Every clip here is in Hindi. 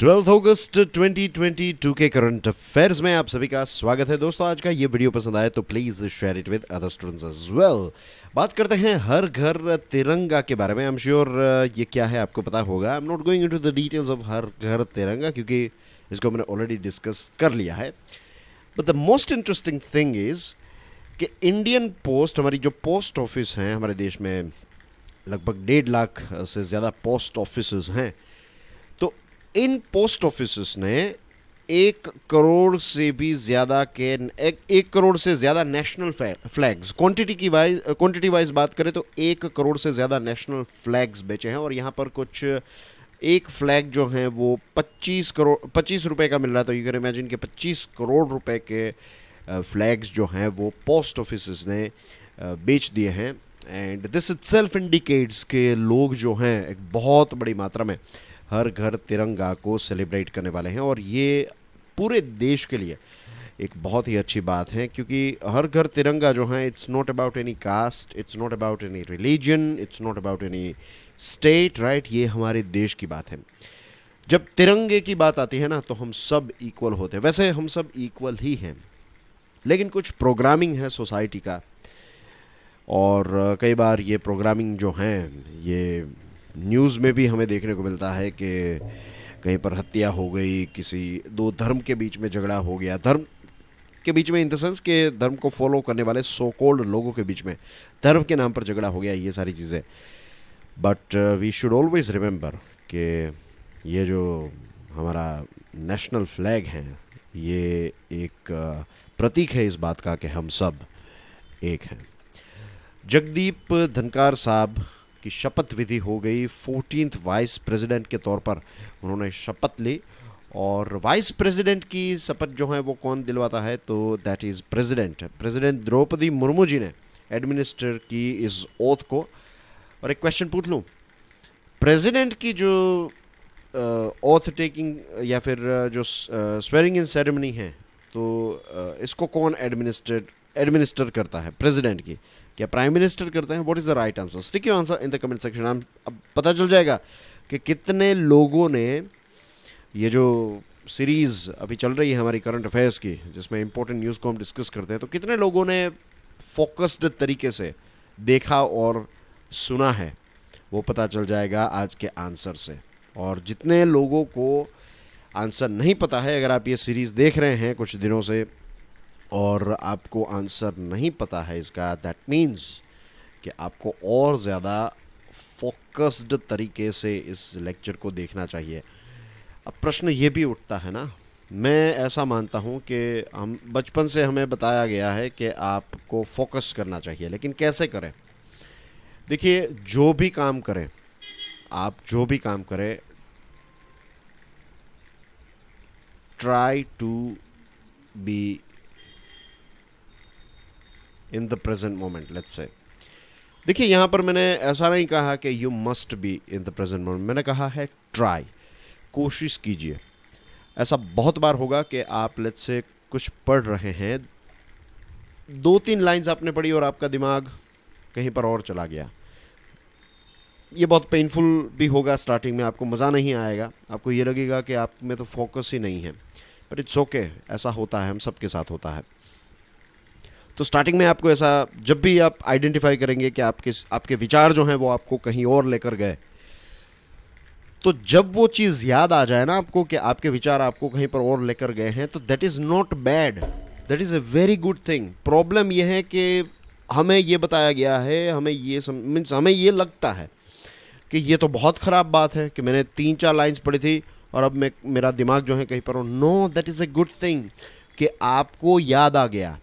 ट्वेल्थ अगस्त 2022 के करंट अफेयर्स में आप सभी का स्वागत है दोस्तों आज का ये वीडियो पसंद आए तो please share it with other students as well बात करते हैं हर घर तिरंगा के बारे में आई एम श्योर ये क्या है आपको पता होगा I am not going into the details of Har Ghar Tiranga क्योंकि इसको मैंने ऑलरेडी डिस्कस कर लिया है but the most interesting thing is कि इंडियन पोस्ट हमारी जो पोस्ट ऑफिस हैं हमारे देश में लगभग डेढ़ लाख से ज़्यादा पोस्ट ऑफिस हैं इन पोस्ट ऑफिस ने एक करोड़ से भी ज़्यादा के एक, एक करोड़ से ज़्यादा नेशनल फ्लैग्स क्वांटिटी की वाइज क्वांटिटी वाइज बात करें तो एक करोड़ से ज़्यादा नेशनल फ्लैग्स बेचे हैं और यहाँ पर कुछ एक फ्लैग जो है वो 25 करोड़ पच्चीस रुपए का मिल रहा है तो यू कैन इमेजिन के 25 करोड़ रुपए के फ्लैग्स जो हैं वो पोस्ट ऑफिस ने बेच दिए हैं and this itself indicates के लोग जो हैं एक बहुत बड़ी मात्रा में हर घर तिरंगा को सेलिब्रेट करने वाले हैं और ये पूरे देश के लिए एक बहुत ही अच्छी बात है क्योंकि हर घर तिरंगा जो है it's not about any caste it's not about any religion it's not about any state right ये हमारे देश की बात है जब तिरंगे की बात आती है ना तो हम सब इक्वल होते हैं वैसे हम सब इक्वल ही हैं लेकिन कुछ प्रोग्रामिंग है सोसाइटी का और कई बार ये प्रोग्रामिंग जो हैं ये न्यूज़ में भी हमें देखने को मिलता है कि कहीं पर हत्या हो गई किसी दो धर्म के बीच में झगड़ा हो गया धर्म के बीच में इन द सेंस के धर्म को फॉलो करने वाले सो कोल्ड लोगों के बीच में धर्म के नाम पर झगड़ा हो गया ये सारी चीज़ें but we should always remember कि ये जो हमारा नेशनल फ्लैग है ये एक uh, प्रतीक है इस बात का कि हम सब एक हैं जगदीप धनकार साहब की शपथ विधि हो गई फोर्टीन वाइस प्रेसिडेंट के तौर पर उन्होंने शपथ ली और वाइस प्रेसिडेंट की शपथ जो है वो कौन दिलवाता है तो that is president president Draupadi Murmu ji ने एडमिनिस्टर की इस ओथ को और एक क्वेश्चन पूछ लूँ प्रेसिडेंट की जो ओथ टेकिंग या फिर जो स्वेरिंग इन सेरेमनी है तो इसको कौन एडमिनिस्ट्रेट एडमिनिस्टर करता है प्रेसिडेंट की क्या प्राइम मिनिस्टर करते हैं what is the right answer stick you answer in the comment section हम अब पता चल जाएगा कि कितने लोगों ने ये जो सीरीज़ अभी चल रही है हमारी करंट अफेयर्स की जिसमें इंपॉर्टेंट न्यूज़ को हम डिस्कस करते हैं तो कितने लोगों ने फोकस्ड तरीके से देखा और सुना है वो पता चल जाएगा आज के आंसर से और जितने लोगों को आंसर नहीं पता है अगर आप ये सीरीज़ देख रहे हैं कुछ दिनों से और आपको आंसर नहीं पता है इसका दैट मीन्स कि आपको और ज़्यादा फोकस्ड तरीके से इस लेक्चर को देखना चाहिए अब प्रश्न ये भी उठता है ना मैं ऐसा मानता हूँ कि हम बचपन से हमें बताया गया है कि आपको फोकस करना चाहिए लेकिन कैसे करें देखिए जो भी काम करें आप जो भी काम करें try to be in the present moment let's say देखिए यहाँ पर मैंने ऐसा नहीं कहा कि you must be in the present moment मैंने कहा है ट्राई कोशिश कीजिए ऐसा बहुत बार होगा कि आप लेट्स से कुछ पढ़ रहे हैं दो तीन लाइंस आपने पढ़ी और आपका दिमाग कहीं पर और चला गया ये बहुत पेनफुल भी होगा स्टार्टिंग में आपको मज़ा नहीं आएगा आपको ये लगेगा कि आप में तो फोकस ही नहीं है बट इट्स ओके ऐसा होता है हम सब के साथ होता है तो स्टार्टिंग में आपको ऐसा जब भी आप आइडेंटिफाई करेंगे कि आपके आपके विचार जो हैं वो आपको कहीं और लेकर गए तो जब वो चीज़ याद आ जाए ना आपको कि आपके विचार आपको कहीं पर और लेकर गए हैं तो that is not bad that is a very good thing problem यह है कि हमें ये बताया गया है हमें ये मीन्स हमें ये लगता है कि ये तो बहुत ख़राब बात है कि मैंने तीन चार लाइन्स पढ़ी थी और अब मैं मेरा दिमाग जो है कहीं पर no that is a good thing कि आपको याद आ गया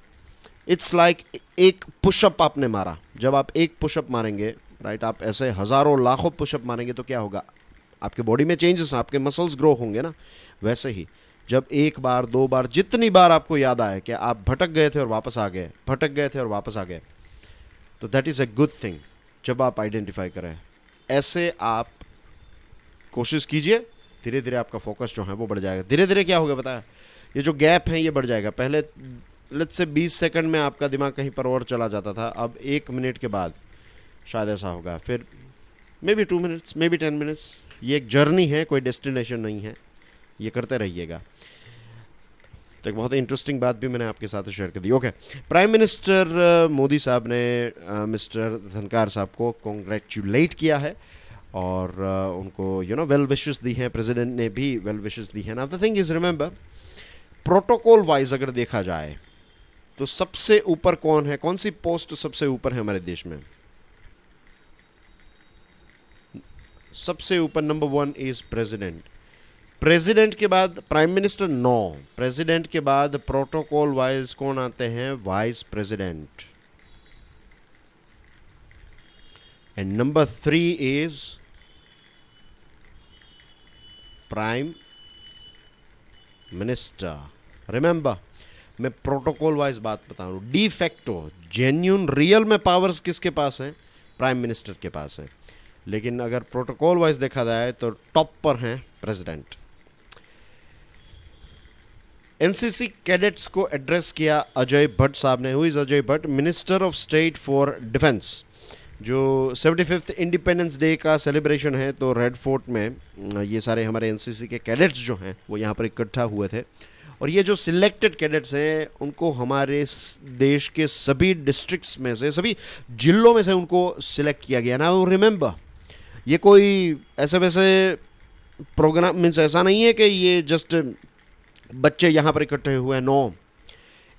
इट्स लाइक एक पुशअप आपने मारा जब आप एक पुशअप मारेंगे राइट आप ऐसे हज़ारों लाखों पुशअप मारेंगे तो क्या होगा आपके बॉडी में चेंजेस आपके मसल्स ग्रो होंगे ना वैसे ही जब एक बार दो बार जितनी बार आपको याद आए कि आप भटक गए थे और वापस आ गए भटक गए थे और वापस आ गए तो that is a good thing जब आप आइडेंटिफाई करें ऐसे आप कोशिश कीजिए धीरे धीरे आपका फोकस जो है वो बढ़ जाएगा धीरे धीरे क्या होगा बताया ये जो गैप है ये बढ़ जाएगा पहले लेट्स से 20 सेकंड में आपका दिमाग कहीं पर और चला जाता था अब एक मिनट के बाद शायद ऐसा होगा फिर maybe two minutes maybe ten minutes ये एक जर्नी है कोई डेस्टिनेशन नहीं है ये करते रहिएगा तो एक बहुत इंटरेस्टिंग बात भी मैंने आपके साथ शेयर कर दी ओके प्राइम मिनिस्टर मोदी साहब ने मिस्टर uh, धनकार साहब को कॉन्ग्रेचुलेट किया है और uh, उनको यू नो वेल विशेस दी हैं प्रेसिडेंट ने भी वेल विशेस दी हैं now the thing is remember protocol wise अगर देखा जाए तो सबसे ऊपर कौन है कौन सी पोस्ट सबसे ऊपर है हमारे देश में सबसे ऊपर number one is president president के बाद प्राइम मिनिस्टर नौ प्रेसिडेंट के बाद प्रोटोकॉल वाइज कौन आते हैं vice president and number three is prime minister remember मैं प्रोटोकॉल वाइज बात बता रहा हूँ डी फैक्टो जेन्यून रियल में पावर्स किसके पास हैं प्राइम मिनिस्टर के पास हैं लेकिन अगर प्रोटोकॉल वाइज देखा जाए तो टॉप पर हैं प्रेसिडेंट एनसीसी कैडेट्स को एड्रेस किया अजय भट्ट साहब ने हुई Ajay Bhatt minister of state for defence जो सेवेंटी फिफ्थ इंडिपेंडेंस डे का सेलिब्रेशन है तो रेड फोर्ट में ये सारे हमारे एनसीसी के कैडेट्स जो हैं वो यहाँ पर इकट्ठा हुए थे और ये जो सिलेक्टेड कैडेट्स हैं उनको हमारे देश के सभी डिस्ट्रिक्ट्स में से सभी जिलों में से उनको सिलेक्ट किया गया ना रिमेंबर ये कोई ऐसे वैसे प्रोग्राम मीन्स ऐसा नहीं है कि ये जस्ट बच्चे यहाँ पर इकट्ठे हुए हैं नो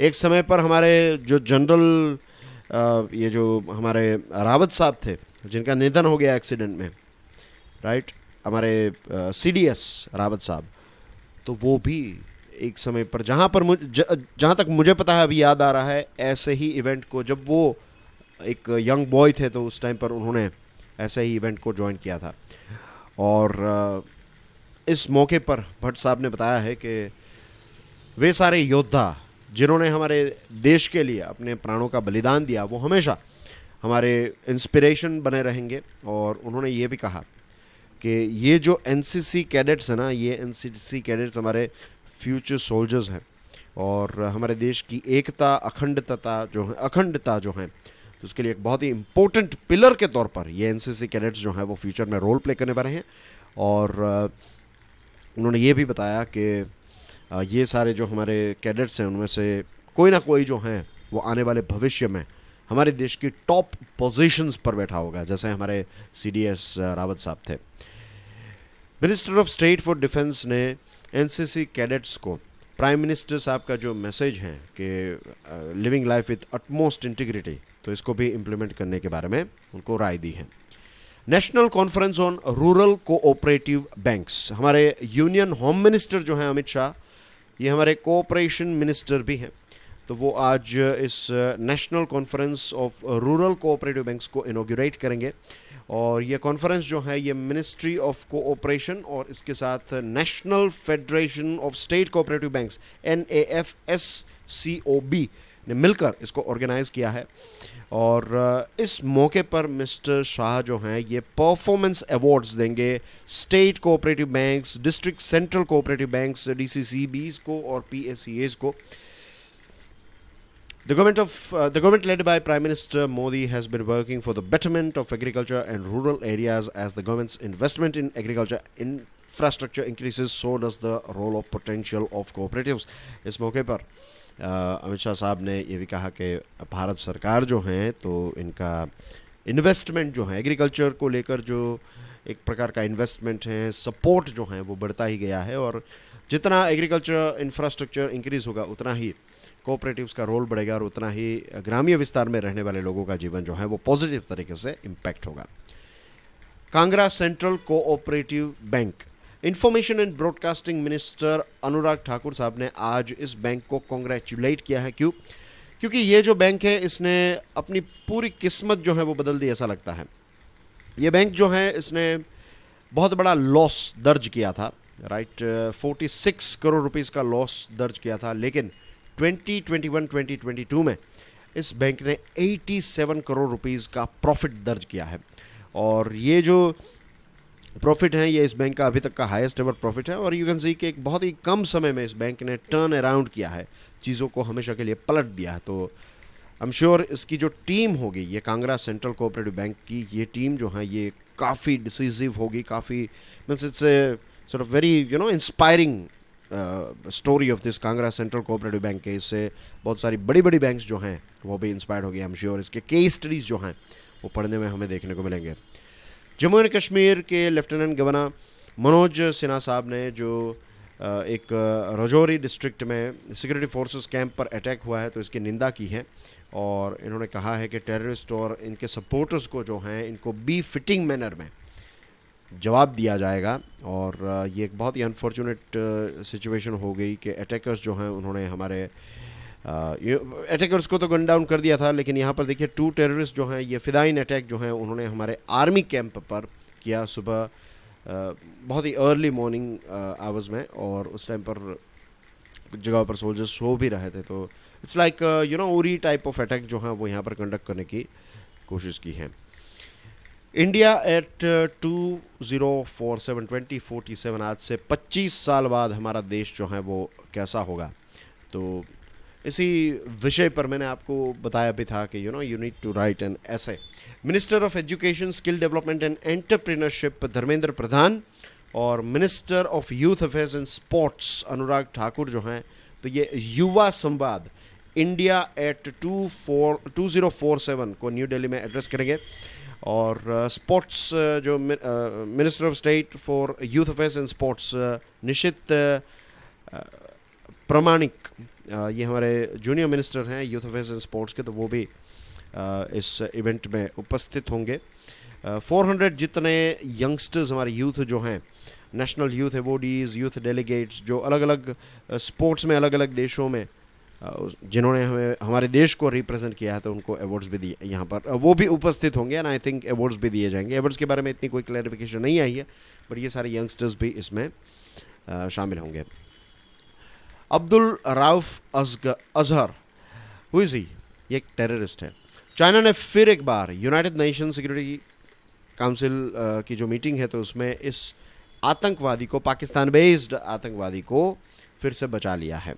एक समय पर हमारे जो जनरल ये जो हमारे रावत साहब थे जिनका निधन हो गया एक्सीडेंट में राइट हमारे सी डी एस रावत साहब तो वो भी एक समय पर जहाँ पर मुझे जहाँ तक मुझे पता है अभी याद आ रहा है ऐसे ही इवेंट को जब वो एक यंग बॉय थे तो उस टाइम पर उन्होंने ऐसे ही इवेंट को ज्वाइन किया था और इस मौके पर भट्ट साहब ने बताया है कि वे सारे योद्धा जिन्होंने हमारे देश के लिए अपने प्राणों का बलिदान दिया वो हमेशा हमारे इंस्पिरेशन बने रहेंगे और उन्होंने ये भी कहा कि ये जो एन कैडेट्स हैं ना ये एन कैडेट्स हमारे फ्यूचर सोल्जर्स हैं और हमारे देश की एकता अखंडता जो है अखंडता जो है तो उसके लिए एक बहुत ही इम्पोर्टेंट पिलर के तौर पर ये एनसीसी कैडेट्स जो हैं वो फ्यूचर में रोल प्ले करने वाले हैं और उन्होंने ये भी बताया कि ये सारे जो हमारे कैडेट्स हैं उनमें से कोई ना कोई जो हैं वो आने वाले भविष्य में हमारे देश की टॉप पोजीशंस पर बैठा होगा जैसे हमारे सीडीएस रावत साहब थे minister of state for defence ने एनसीसी कैडेट्स को प्राइम मिनिस्टर साहब का जो मैसेज है कि living life with utmost integrity तो इसको भी इम्प्लीमेंट करने के बारे में उनको राय दी है national conference on rural cooperative banks हमारे यूनियन होम मिनिस्टर जो हैं अमित शाह ये हमारे कोऑपरेशन मिनिस्टर भी हैं तो वो आज uh, इस national conference of rural cooperative banks को इनोग्रेट करेंगे और ये कॉन्फ्रेंस जो है ये मिनिस्ट्री ऑफ कोऑपरेशन और इसके साथ national federation of state cooperative banks N A F S C O B ने मिलकर इसको ऑर्गेनाइज किया है और uh, इस मौके पर मिस्टर शाह जो हैं ये परफॉर्मेंस अवार्ड्स देंगे state cooperative banks district central cooperative banks D C C Bs को और पी एस सी एज को The government of uh, the government led by Prime Minister Modi has been working for the betterment of agriculture and rural areas as the government's investment in agriculture infrastructure increases so does the role of potential of cooperatives इस मौके पर अमित शाह साहब ने ये भी कहा कि भारत सरकार जो हैं तो इनका इन्वेस्टमेंट जो है एग्रीकल्चर को लेकर जो एक प्रकार का इन्वेस्टमेंट है सपोर्ट जो है वो बढ़ता ही गया है और जितना एग्रीकल्चर इंफ्रास्ट्रक्चर इंक्रीज़ होगा उतना ही कोऑपरेटिव्स का रोल बढ़ेगा और उतना ही ग्रामीण विस्तार में रहने वाले लोगों का जीवन जो है वो पॉजिटिव तरीके से इम्पैक्ट होगा Kangra central cooperative bank information and broadcasting minister Anurag Thakur साहब ने आज इस बैंक को कॉन्ग्रेचुलेट किया है क्यों क्योंकि ये जो बैंक है इसने अपनी पूरी किस्मत जो है वो बदल दी ऐसा लगता है ये बैंक जो है इसने बहुत बड़ा लॉस दर्ज किया था right forty six crore rupees का लॉस दर्ज किया था लेकिन 2021-2022 में इस बैंक ने 87 करोड़ रुपीस का प्रॉफिट दर्ज किया है और ये जो प्रॉफिट है ये इस बैंक का अभी तक का हाईएस्ट एवर प्रॉफिट है और यू कैन सी कि एक बहुत ही कम समय में इस बैंक ने टर्न अराउंड किया है चीज़ों को हमेशा के लिए पलट दिया है तो आई एम श्योर इसकी जो टीम होगी ये कांगड़ा सेंट्रल कोऑपरेटिव बैंक की ये टीम जो है ये काफ़ी डिसीजिव होगी काफ़ी means it's a of very you know inspiring story of this Kangra central cooperative bank case से बहुत सारी बड़ी बड़ी बैंक्स जो हैं वो भी इंस्पायर्ड हो गई हम श्योर इसके कई स्टडीज़ जो हैं वो पढ़ने में हमें देखने को मिलेंगे जम्मू एंड कश्मीर के लेफ्टिनेंट गवर्नर मनोज सिन्हा साहब ने जो एक रजौरी डिस्ट्रिक्ट में सिक्योरिटी फोर्सेस कैंप पर अटैक हुआ है तो इसकी निंदा की है और इन्होंने कहा है कि टेररिस्ट और इनके सपोर्टर्स को जो हैं इनको बी फिटिंग मैनर में जवाब दिया जाएगा और ये एक बहुत ही अनफॉर्चुनेट सिचुएशन हो गई कि अटैकर्स जो हैं उन्होंने हमारे अटैकर्स को तो गन डाउन कर दिया था लेकिन यहाँ पर देखिए टू टेररिस्ट जो हैं ये फ़िदाइन अटैक जो हैं उन्होंने हमारे आर्मी कैंप पर किया सुबह बहुत ही अर्ली मॉर्निंग आवर्स में और उस टाइम पर जगह पर सोल्जर्स सो भी रहे थे तो it's like you know Uri type of attack जो हैं वो यहाँ पर कंडक्ट करने की कोशिश की है India at two zero four seven twenty forty seven आज से पच्चीस साल बाद हमारा देश जो है वो कैसा होगा तो इसी विषय पर मैंने आपको बताया भी था कि you know you need to write an essay minister of education skill development and entrepreneurship Dharmendra Pradhan और minister of youth affairs and sports Anurag Thakur जो हैं तो ये Yuva Samvad India at two four two zero four seven को न्यू दिल्ली में एड्रेस करेंगे और स्पोर्ट्स uh, uh, जो minister of state for youth affairs and sports Nisith Pramanik ये हमारे जूनियर मिनिस्टर हैं यूथ अफेयर्स एंड स्पोर्ट्स के तो वो भी uh, इस इवेंट में उपस्थित होंगे 400 जितने यंगस्टर्स हमारे यूथ जो हैं national youth awardees youth delegates जो अलग अलग स्पोर्ट्स में अलग अलग देशों में जिन्होंने हमें हमारे देश को रिप्रेजेंट किया है तो उनको अवार्ड्स भी दिए यहाँ पर वो भी उपस्थित होंगे एंड आई थिंक अवार्ड्स भी दिए जाएंगे अवार्ड्स के बारे में इतनी कोई क्लैरिफिकेशन नहीं आई है बट ये सारे यंगस्टर्स भी इसमें शामिल होंगे अब्दुल राउफ अजहर हुई जी ये एक टेररिस्ट है चाइना ने फिर एक बार यूनाइटेड नेशन सिक्योरिटी काउंसिल की जो मीटिंग है तो उसमें इस आतंकवादी को पाकिस्तान बेस्ड आतंकवादी को फिर से बचा लिया है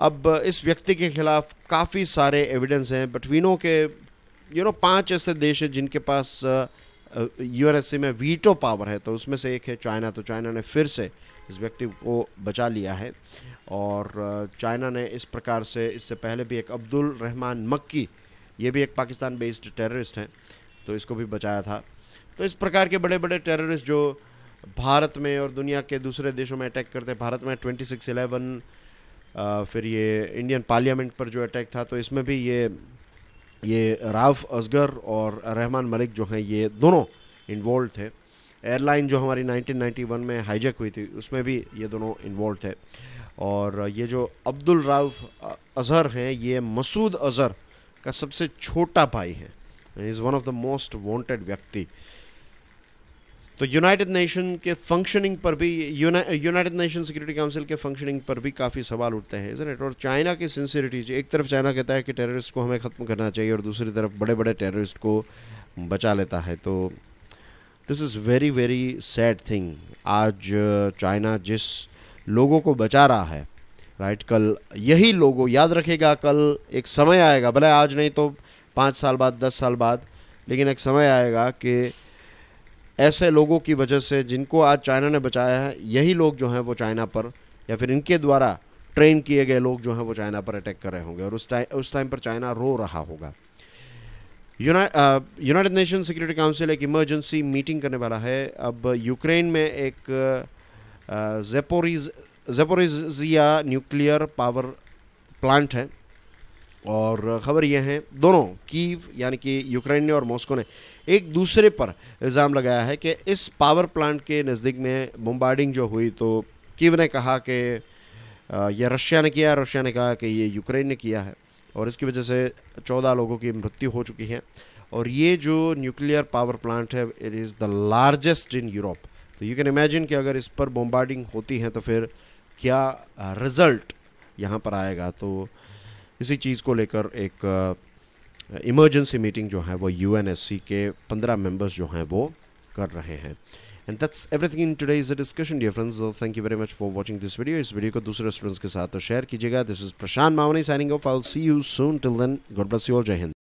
अब इस व्यक्ति के खिलाफ काफ़ी सारे एविडेंस हैं बटवीनों के यू नो पांच ऐसे देश हैं जिनके पास यू में वीटो पावर है तो उसमें से एक है चाइना तो चाइना ने फिर से इस व्यक्ति को बचा लिया है और चाइना ने इस प्रकार से इससे पहले भी एक अब्दुल रहमान मक्की ये भी एक पाकिस्तान बेस्ड टेररिस्ट हैं तो इसको भी बचाया था तो इस प्रकार के बड़े बड़े टेररिस्ट जो भारत में और दुनिया के दूसरे देशों में अटैक करते भारत में ट्वेंटी सिक्स एलेवन फिर ये इंडियन पार्लियामेंट पर जो अटैक था तो इसमें भी ये ये राव असगर और रहमान मलिक जो हैं ये दोनों इन्वॉल्व थे एयरलाइन जो हमारी 1991 में हाईजैक हुई थी उसमें भी ये दोनों इन्वॉल्व थे और ये जो अब्दुल राव अजहर हैं ये मसूद अजहर का सबसे छोटा भाई है is one of the most wanted व्यक्ति तो यूनाइटेड नेशन के फंक्शनिंग पर भी यूनाइटेड नेशन सिक्योरिटी काउंसिल के फंक्शनिंग पर भी काफ़ी सवाल उठते हैं इजन और चाइना की सिंसियरिटी एक तरफ चाइना कहता है कि टेररिस्ट को हमें ख़त्म करना चाहिए और दूसरी तरफ बड़े बड़े टेररिस्ट को बचा लेता है तो this is very very sad thing आज चाइना uh, जिस लोगों को बचा रहा है राइट कल यही लोगों याद रखेगा कल एक समय आएगा भले आज नहीं तो पाँच साल बाद दस साल बाद लेकिन एक समय आएगा कि ऐसे लोगों की वजह से जिनको आज चाइना ने बचाया है यही लोग जो हैं वो चाइना पर या फिर इनके द्वारा ट्रेन किए गए लोग जो हैं वो चाइना पर अटैक कर रहे होंगे और उस टाइम उस टाइम पर चाइना रो रहा होगा यूनाइटेड नेशन सिक्योरिटी काउंसिल एक इमरजेंसी मीटिंग करने वाला है अब यूक्रेन में एक जेपोरिज जेपोरिजिया न्यूक्लियर पावर प्लांट है और ख़बर यह है दोनों कीव यानी कि यूक्रेन ने और मॉस्को ने एक दूसरे पर इल्ज़ाम लगाया है कि इस पावर प्लांट के नज़दीक में बम्बार्डिंग जो हुई तो कीव ने कहा कि यह रशिया ने किया रशिया ने कहा कि ये यूक्रेन ने किया है और इसकी वजह से चौदह लोगों की मृत्यु हो चुकी है और ये जो न्यूक्लियर पावर प्लांट है it is the largest in Europe तो यू कैन इमेजिन कि अगर इस पर बॉम्बार्डिंग होती है तो फिर क्या रिज़ल्ट यहाँ पर आएगा तो इसी चीज़ को लेकर एक इमरजेंसी मीटिंग जो है वो यू के पंद्रह मेंबर्स जो हैं वो कर रहे हैं and that's everything in today is a discussion dear friends thank you very much for watching this video इस वीडियो को दूसरे स्टूडेंट्स के साथ तो शेयर कीजिएगा this is Prashant Mavani signing off I see you soon till then God bless you all Jai Hind